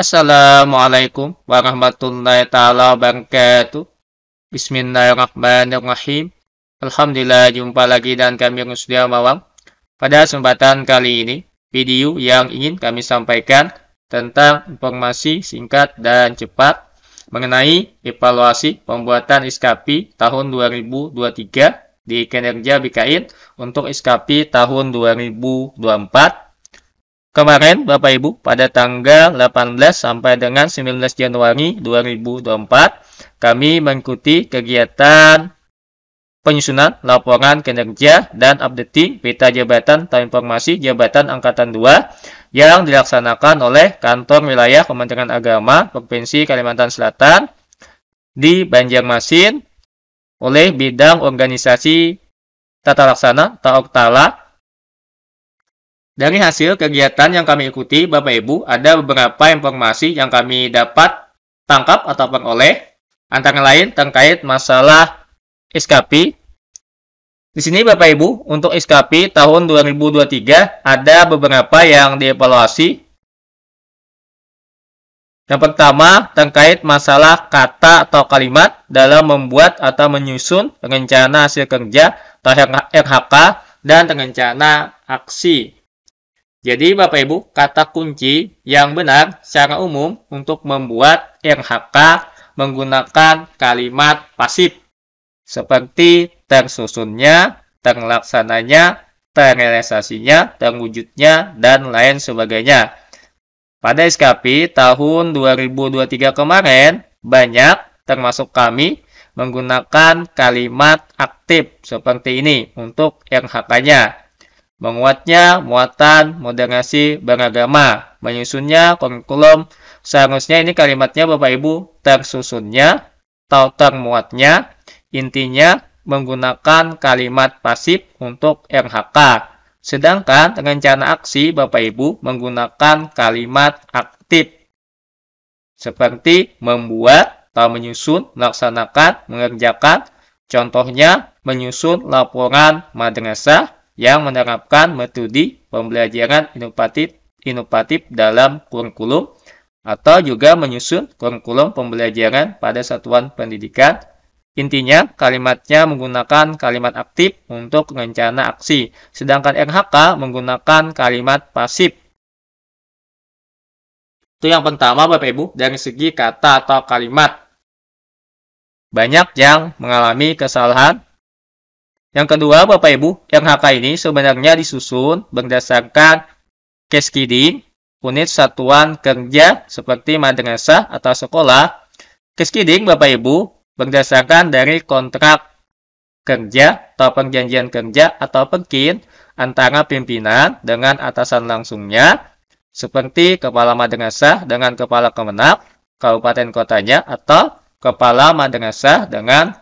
Assalamualaikum warahmatullahi taala wabarakatuh. Bismillahirrahmanirrahim. Alhamdulillah jumpa lagi dan kami Rusdia Mawang. Pada kesempatan kali ini, video yang ingin kami sampaikan tentang informasi singkat dan cepat mengenai evaluasi pembuatan SKP tahun 2023 di kinerja BKIN untuk SKP tahun 2024 Kemarin Bapak Ibu pada tanggal 18 sampai dengan 19 Januari 2024 kami mengikuti kegiatan penyusunan laporan kinerja dan updating peta jabatan atau informasi jabatan angkatan 2 yang dilaksanakan oleh kantor wilayah Kementerian Agama Provinsi Kalimantan Selatan di Banjarmasin oleh bidang organisasi tata laksana atau Oktala dari hasil kegiatan yang kami ikuti, Bapak Ibu, ada beberapa informasi yang kami dapat tangkap atau peroleh, antara lain terkait masalah SKP. Di sini Bapak Ibu, untuk SKP tahun 2023 ada beberapa yang dievaluasi yang pertama, terkait masalah kata atau kalimat dalam membuat atau menyusun rencana hasil kerja atau RHK dan rencana aksi. Jadi Bapak Ibu, kata kunci yang benar secara umum untuk membuat RHK menggunakan kalimat pasif seperti tersusunnya, terlaksananya, terrealisasinya, terwujudnya, dan lain sebagainya. Pada SKP tahun 2023 kemarin, banyak termasuk kami menggunakan kalimat aktif seperti ini untuk RHK-nya. Menguatnya muatan, moderasi, beragama. Menyusunnya kurikulum. Seharusnya ini kalimatnya Bapak Ibu tersusunnya, tautan muatnya, intinya menggunakan kalimat pasif untuk RHK. Sedangkan rencana aksi Bapak Ibu menggunakan kalimat aktif seperti membuat atau menyusun, melaksanakan, mengerjakan. Contohnya menyusun laporan madrasah, yang menerapkan metode pembelajaran inovatif, inovatif dalam kurikulum atau juga menyusun kurikulum pembelajaran pada satuan pendidikan. Intinya, kalimatnya menggunakan kalimat aktif untuk rencana aksi, sedangkan RHK menggunakan kalimat pasif. Itu yang pertama, Bapak Ibu, dari segi kata atau kalimat. Banyak yang mengalami kesalahan yang kedua, Bapak Ibu, yang HK ini sebenarnya disusun berdasarkan case kidding, unit satuan kerja seperti madrasah atau sekolah. Case kidding, Bapak Ibu, berdasarkan dari kontrak kerja atau perjanjian kerja atau perkin antara pimpinan dengan atasan langsungnya, seperti kepala madrasah dengan kepala kemenak, kabupaten kotanya, atau kepala madrasah dengan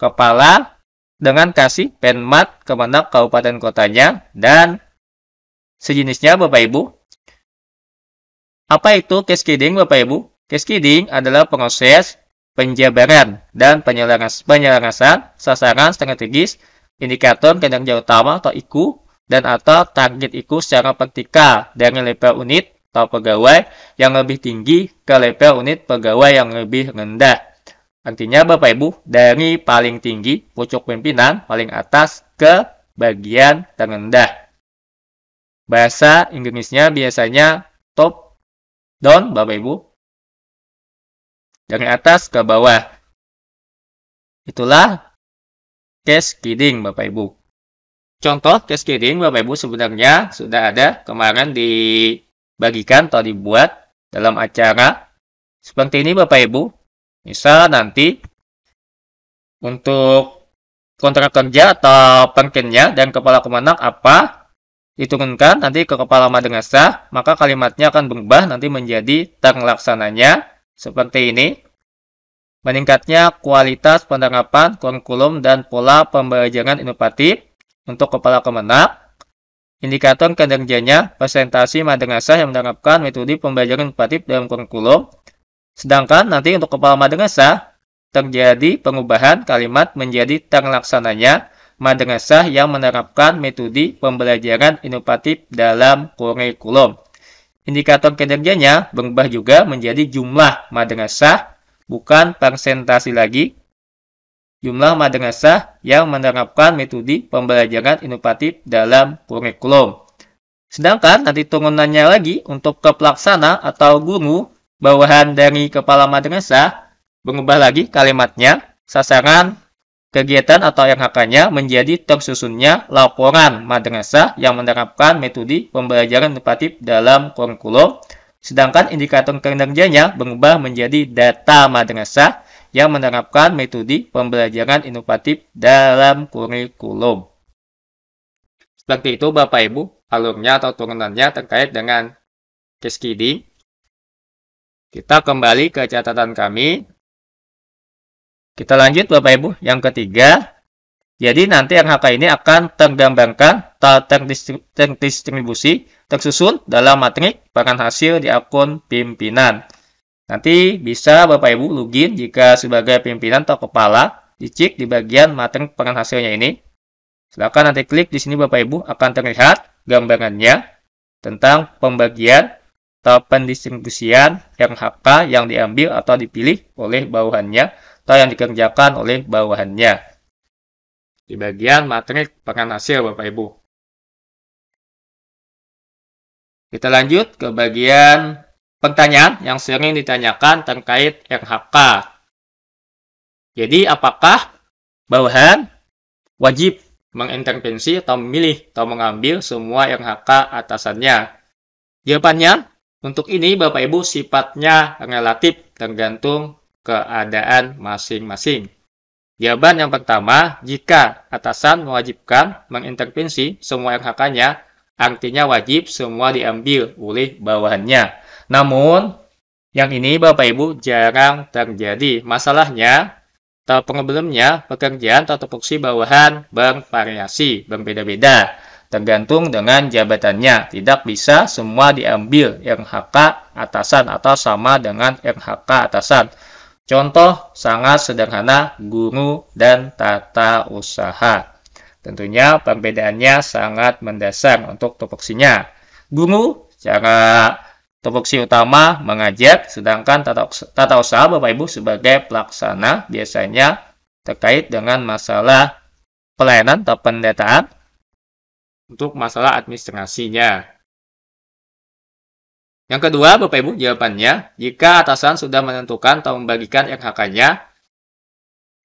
kepala dengan kasih penmat kemana kabupaten kotanya dan sejenisnya Bapak Ibu. Apa itu case kidding Bapak Ibu? Case kidding adalah proses penjabaran dan penyelarasan sasaran strategis indikator kinerja utama atau IKU dan atau target IKU secara vertikal dari level unit atau pegawai yang lebih tinggi ke level unit pegawai yang lebih rendah. Artinya Bapak Ibu, dari paling tinggi pucuk pimpinan paling atas ke bagian terendah. Bahasa Inggrisnya biasanya top down Bapak Ibu. Dari atas ke bawah. Itulah cascading Bapak Ibu. Contoh cascading Bapak Ibu sebenarnya sudah ada kemarin dibagikan atau dibuat dalam acara seperti ini Bapak Ibu Misal nanti untuk kontrak kerja atau perkennya dan kepala kemenak apa diturunkan nanti ke kepala madrasah, maka kalimatnya akan berubah nanti menjadi terlaksananya seperti ini. Meningkatnya kualitas penerapan kurikulum dan pola pembelajaran inovatif untuk kepala kemenak. Indikator kinerjanya presentasi madrasah yang menerapkan metode pembelajaran inovatif dalam kurikulum Sedangkan nanti untuk kepala madengasa terjadi pengubahan kalimat menjadi terlaksananya madrasah yang menerapkan metode pembelajaran inovatif dalam kurikulum. Indikator kinerjanya berubah juga menjadi jumlah madrasah, bukan persentasi lagi. Jumlah madrasah yang menerapkan metode pembelajaran inovatif dalam kurikulum. Sedangkan nanti turunannya lagi untuk ke atau guru bawahan dari kepala madrasah mengubah lagi kalimatnya, sasaran kegiatan atau yang nya menjadi tersusunnya laporan madrasah yang menerapkan metode pembelajaran inovatif dalam kurikulum, sedangkan indikator kinerjanya mengubah menjadi data madrasah yang menerapkan metode pembelajaran inovatif dalam kurikulum. Seperti itu Bapak Ibu, alurnya atau turunannya terkait dengan case kidding, kita kembali ke catatan kami. Kita lanjut Bapak Ibu. Yang ketiga, jadi nanti RHK ini akan terdambakan, distribusi, tersusun dalam matrik pangan hasil di akun pimpinan. Nanti bisa Bapak Ibu login jika sebagai pimpinan atau kepala dicek di bagian matrik peran hasilnya ini. Silakan nanti klik di sini Bapak Ibu akan terlihat gambarannya tentang pembagian pendistribusian yang MHK yang diambil atau dipilih oleh bawahannya atau yang dikerjakan oleh bawahannya. Di bagian matrik peran hasil Bapak Ibu. Kita lanjut ke bagian pertanyaan yang sering ditanyakan terkait RHK. Jadi apakah bawahan wajib mengintervensi atau memilih atau mengambil semua RHK atasannya? Jawabannya untuk ini, Bapak Ibu, sifatnya relatif tergantung keadaan masing-masing. Jawaban yang pertama, jika atasan mewajibkan mengintervensi semua RHK-nya, artinya wajib semua diambil oleh bawahannya. Namun, yang ini Bapak Ibu jarang terjadi. Masalahnya, atau problemnya, pekerjaan atau fungsi bawahan bervariasi, berbeda-beda tergantung dengan jabatannya. Tidak bisa semua diambil RHK atasan atau sama dengan RHK atasan. Contoh sangat sederhana guru dan tata usaha. Tentunya perbedaannya sangat mendasar untuk tupoksinya. Guru secara tupoksi utama mengajar, sedangkan tata, tata usaha Bapak Ibu sebagai pelaksana biasanya terkait dengan masalah pelayanan atau pendataan untuk masalah administrasinya. Yang kedua, Bapak Ibu, jawabannya, jika atasan sudah menentukan atau membagikan RHK-nya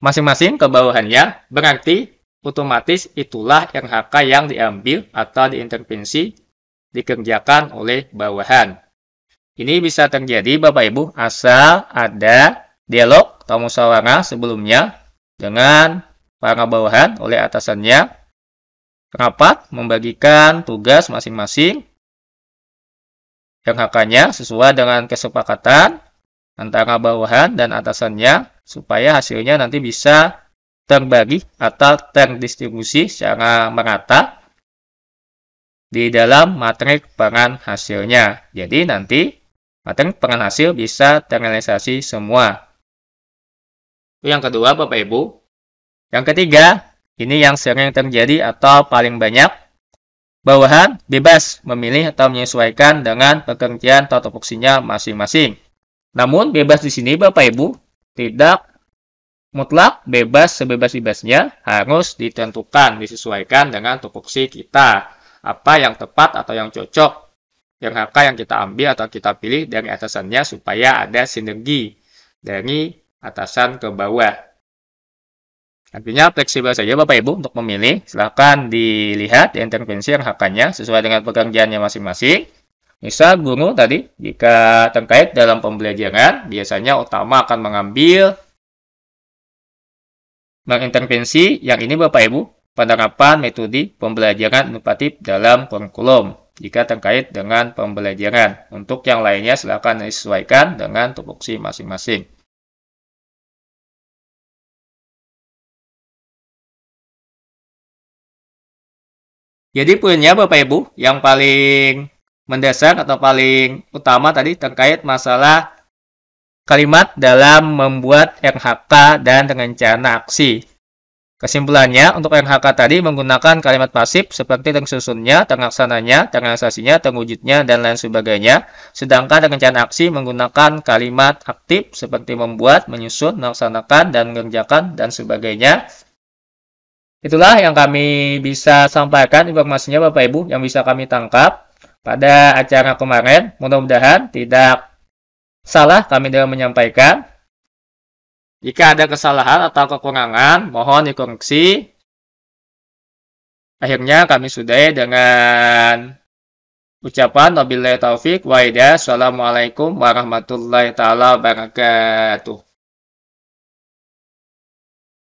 masing-masing ke bawahannya, berarti otomatis itulah RHK yang diambil atau diintervensi dikerjakan oleh bawahan. Ini bisa terjadi, Bapak Ibu, asal ada dialog atau musyawarah sebelumnya dengan para bawahan oleh atasannya rapat membagikan tugas masing-masing yang haknya sesuai dengan kesepakatan antara bawahan dan atasannya supaya hasilnya nanti bisa terbagi atau terdistribusi secara merata di dalam materi pangan hasilnya. Jadi nanti materi pangan hasil bisa terrealisasi semua. yang kedua Bapak Ibu. Yang ketiga, ini yang sering terjadi atau paling banyak. Bawahan bebas memilih atau menyesuaikan dengan pekerjaan atau tupoksinya masing-masing. Namun bebas di sini Bapak Ibu tidak mutlak bebas sebebas-bebasnya harus ditentukan, disesuaikan dengan tupoksi kita. Apa yang tepat atau yang cocok yang harga yang kita ambil atau kita pilih dari atasannya supaya ada sinergi dari atasan ke bawah. Artinya fleksibel saja Bapak Ibu untuk memilih. Silahkan dilihat intervensi yang hakannya sesuai dengan pekerjaannya masing-masing. Misal guru tadi, jika terkait dalam pembelajaran, biasanya utama akan mengambil mengintervensi yang ini Bapak Ibu, penerapan metode pembelajaran inovatif dalam kurikulum jika terkait dengan pembelajaran. Untuk yang lainnya, silakan disesuaikan dengan tupoksi masing-masing. Jadi punya Bapak Ibu yang paling mendasar atau paling utama tadi terkait masalah kalimat dalam membuat RHK dan rencana aksi. Kesimpulannya, untuk RHK tadi menggunakan kalimat pasif seperti tersusunnya, terlaksananya, terrealisasinya, terwujudnya, dan lain sebagainya. Sedangkan rencana aksi menggunakan kalimat aktif seperti membuat, menyusun, melaksanakan, dan mengerjakan, dan sebagainya. Itulah yang kami bisa sampaikan informasinya Bapak Ibu yang bisa kami tangkap pada acara kemarin. Mudah-mudahan tidak salah kami dalam menyampaikan. Jika ada kesalahan atau kekurangan, mohon dikoreksi. Akhirnya kami sudahi dengan ucapan Nabi taufik wa Assalamualaikum warahmatullahi taala wabarakatuh.